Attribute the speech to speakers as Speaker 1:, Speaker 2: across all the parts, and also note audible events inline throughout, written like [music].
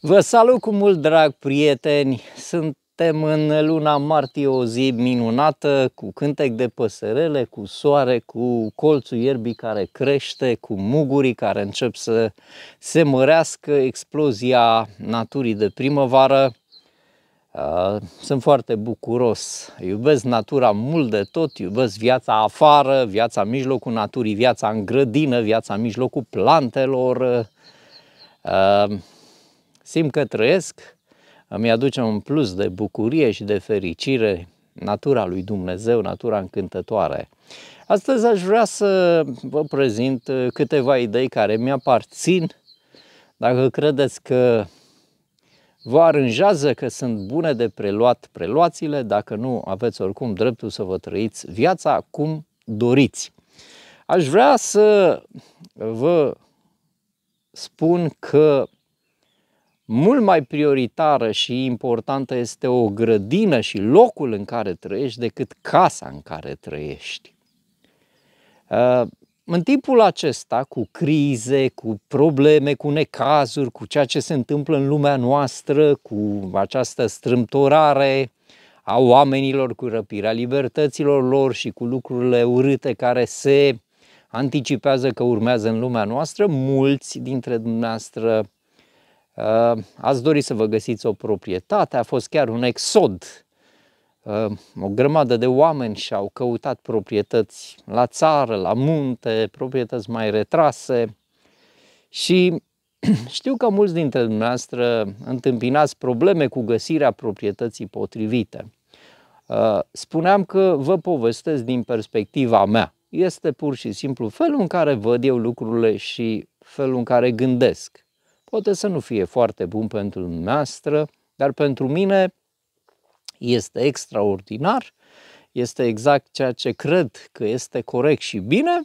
Speaker 1: Vă salut cu mult drag, prieteni! Suntem în luna martie, o zi minunată, cu cântec de păsărele, cu soare, cu colțul ierbii care crește, cu mugurii care încep să se mărească, explozia naturii de primăvară. Sunt foarte bucuros, iubesc natura mult de tot, iubesc viața afară, viața în mijlocul naturii, viața în grădină, viața în mijlocul plantelor, simt că trăiesc, îmi aduce un plus de bucurie și de fericire natura lui Dumnezeu, natura încântătoare. Astăzi aș vrea să vă prezint uh, câteva idei care mi-aparțin. Dacă credeți că vă aranjează că sunt bune de preluat preluațiile, dacă nu aveți oricum dreptul să vă trăiți viața cum doriți. Aș vrea să vă spun că mult mai prioritară și importantă este o grădină și locul în care trăiești decât casa în care trăiești. Uh, în timpul acesta, cu crize, cu probleme, cu necazuri, cu ceea ce se întâmplă în lumea noastră, cu această strâmtorare a oamenilor, cu răpirea libertăților lor și cu lucrurile urâte care se anticipează că urmează în lumea noastră, mulți dintre dumneavoastră Uh, ați dori să vă găsiți o proprietate, a fost chiar un exod. Uh, o grămadă de oameni și-au căutat proprietăți la țară, la munte, proprietăți mai retrase și [clears throat] știu că mulți dintre dumneavoastră întâmpinați probleme cu găsirea proprietății potrivite. Uh, spuneam că vă povestesc din perspectiva mea. Este pur și simplu felul în care văd eu lucrurile și felul în care gândesc. Poate să nu fie foarte bun pentru dumneavoastră, dar pentru mine este extraordinar, este exact ceea ce cred că este corect și bine,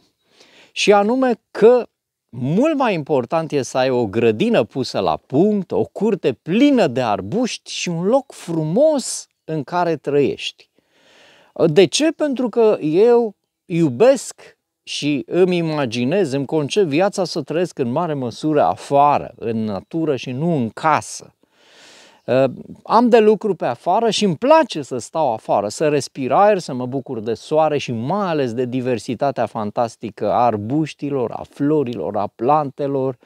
Speaker 1: și anume că mult mai important e să ai o grădină pusă la punct, o curte plină de arbuști și un loc frumos în care trăiești. De ce? Pentru că eu iubesc și îmi imaginez, îmi concep viața să trăiesc în mare măsură afară, în natură și nu în casă. Uh, am de lucru pe afară și îmi place să stau afară, să respir aer, să mă bucur de soare și mai ales de diversitatea fantastică a arbuștilor, a florilor, a plantelor,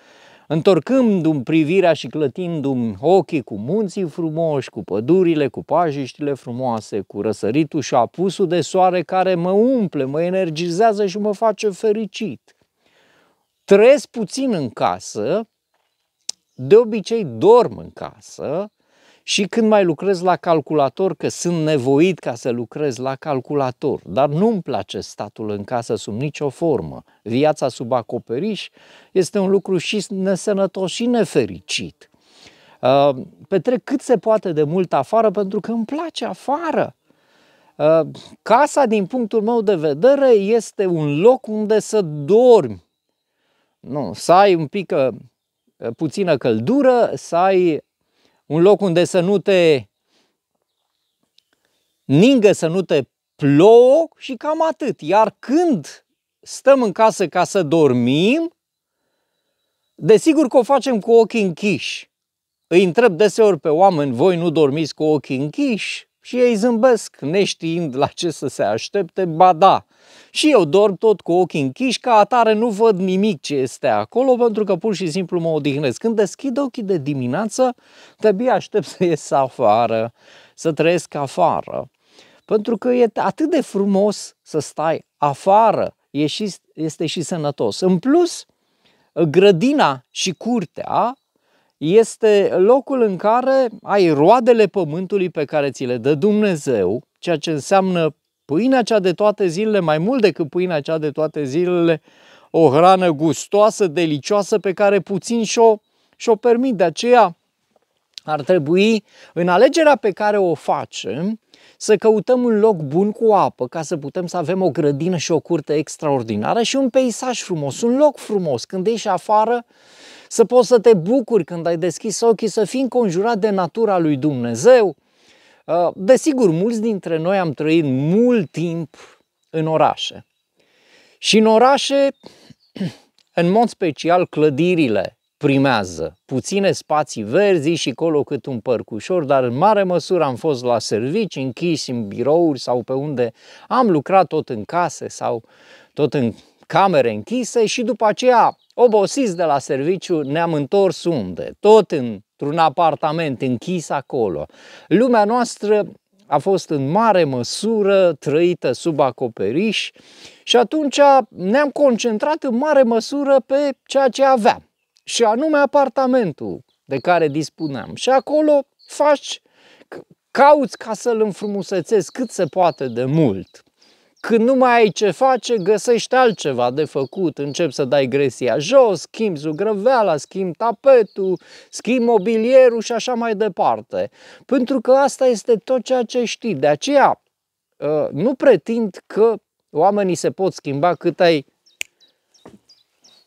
Speaker 1: Întorcându-mi privirea și clătindu-mi ochii cu munții frumoși, cu pădurile, cu pajiștile frumoase, cu răsăritul și apusul de soare care mă umple, mă energizează și mă face fericit. Trăiesc puțin în casă, de obicei dorm în casă, și când mai lucrez la calculator, că sunt nevoit ca să lucrez la calculator, dar nu-mi place statul în casă sub nicio formă. Viața sub acoperiș este un lucru și nesănătos și nefericit. Uh, petrec cât se poate de mult afară pentru că îmi place afară. Uh, casa, din punctul meu de vedere, este un loc unde să dormi. Nu, să ai un pic uh, puțină căldură, să ai un loc unde să nu te ningă, să nu te plouă și cam atât. Iar când stăm în casă ca să dormim, desigur că o facem cu ochii închiși. Îi întreb deseori pe oameni, voi nu dormiți cu ochii închiși? Și ei zâmbesc, neștiind la ce să se aștepte, ba da. Și eu dorm tot cu ochii închiși, ca atare nu văd nimic ce este acolo, pentru că pur și simplu mă odihnesc. Când deschid ochii de dimineață, trebuie aștept să ies afară, să trăiesc afară. Pentru că e atât de frumos să stai afară, e și, este și sănătos. În plus, grădina și curtea este locul în care ai roadele pământului pe care ți le dă Dumnezeu, ceea ce înseamnă pâinea cea de toate zilele, mai mult decât pâinea cea de toate zilele, o hrană gustoasă, delicioasă, pe care puțin și-o, și-o permit. De aceea ar trebui, în alegerea pe care o facem, să căutăm un loc bun cu apă ca să putem să avem o grădină și o curte extraordinară și un peisaj frumos, un loc frumos. Când ieși afară, să poți să te bucuri când ai deschis ochii, să fii înconjurat de natura lui Dumnezeu. Uh, desigur, mulți dintre noi am trăit mult timp în orașe. Și în orașe, în mod special, clădirile primează puține spații verzi și colo cât un părcușor, dar în mare măsură am fost la servici, închiși în birouri sau pe unde am lucrat tot în case sau tot în camere închise și după aceea Obosiți de la serviciu, ne-am întors unde? Tot într-un apartament închis acolo. Lumea noastră a fost în mare măsură trăită sub acoperiș și atunci ne-am concentrat în mare măsură pe ceea ce aveam, și anume apartamentul de care dispuneam. Și acolo faci, cauți ca să-l înfrumusețezi cât se poate de mult. Când nu mai ai ce face, găsești altceva de făcut, începi să dai gresia jos, schimbi zugrăveala, schimbi tapetul, schimbi mobilierul și așa mai departe. Pentru că asta este tot ceea ce știi. De aceea, ă, nu pretind că oamenii se pot schimba cât ai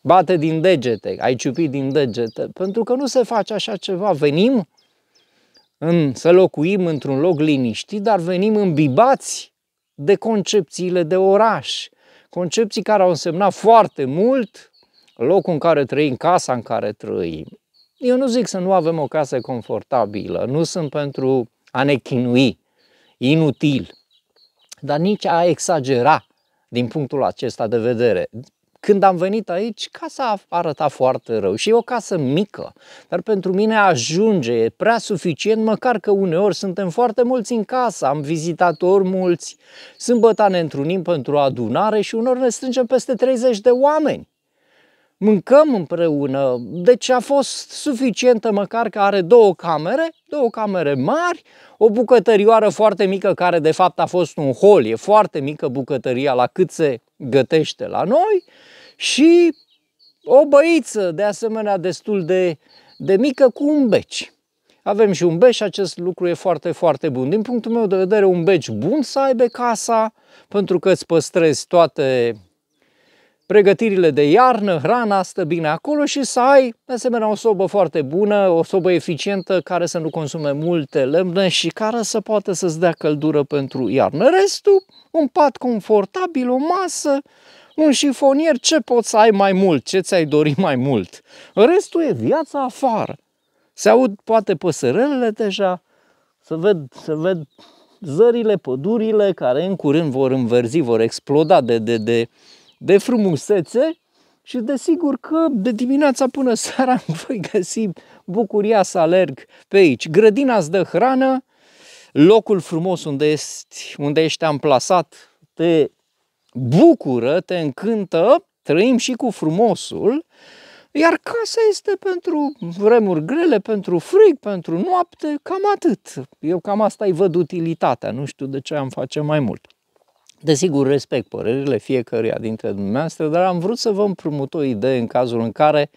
Speaker 1: bate din degete, ai ciupit din degete, pentru că nu se face așa ceva. Venim în, să locuim într-un loc liniștit, dar venim îmbibați de concepțiile de oraș, concepții care au însemnat foarte mult locul în care trăim, casa în care trăim. Eu nu zic să nu avem o casă confortabilă, nu sunt pentru a ne chinui, inutil, dar nici a exagera din punctul acesta de vedere. Când am venit aici, casa arăta foarte rău și e o casă mică, dar pentru mine ajunge, e prea suficient, măcar că uneori suntem foarte mulți în casă, am vizitatori mulți, sâmbăta ne întrunim pentru adunare și unor ne strângem peste 30 de oameni mâncăm împreună, deci a fost suficientă măcar că are două camere, două camere mari, o bucătărioară foarte mică care de fapt a fost un hol, e foarte mică bucătăria la cât se gătește la noi și o băiță de asemenea destul de, de mică cu un beci. Avem și un beci acest lucru e foarte, foarte bun. Din punctul meu de vedere, un beci bun să aibă casa pentru că îți păstrezi toate pregătirile de iarnă, hrana stă bine acolo și să ai, de asemenea, o sobă foarte bună, o sobă eficientă care să nu consume multe lemne și care să poată să-ți dea căldură pentru iarnă. Restul, un pat confortabil, o masă, un șifonier, ce poți să ai mai mult, ce ți-ai dori mai mult. Restul e viața afară. Se aud poate păsărelele deja, să ved, să ved zările, pădurile care în curând vor înverzi, vor exploda de, de, de de frumusețe și desigur că de dimineața până [laughs] seara voi găsi bucuria să alerg pe aici. Grădina îți dă hrană, locul frumos unde ești, unde ești amplasat te bucură, te încântă, trăim și cu frumosul, iar casa este pentru vremuri grele, pentru frig, pentru noapte, cam atât. Eu cam asta i văd utilitatea, nu știu de ce am face mai mult. Desigur, respect părerile fiecăruia dintre dumneavoastră, dar am vrut să vă împrumut o idee în cazul în care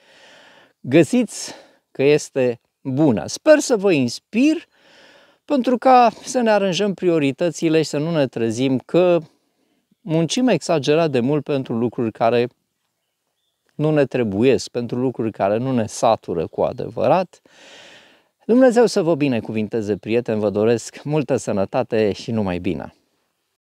Speaker 1: găsiți că este bună. Sper să vă inspir pentru ca să ne aranjăm prioritățile și să nu ne trezim că muncim exagerat de mult pentru lucruri care nu ne trebuiesc, pentru lucruri care nu ne satură cu adevărat. Dumnezeu să vă binecuvinteze, prieteni, vă doresc multă sănătate și numai bine!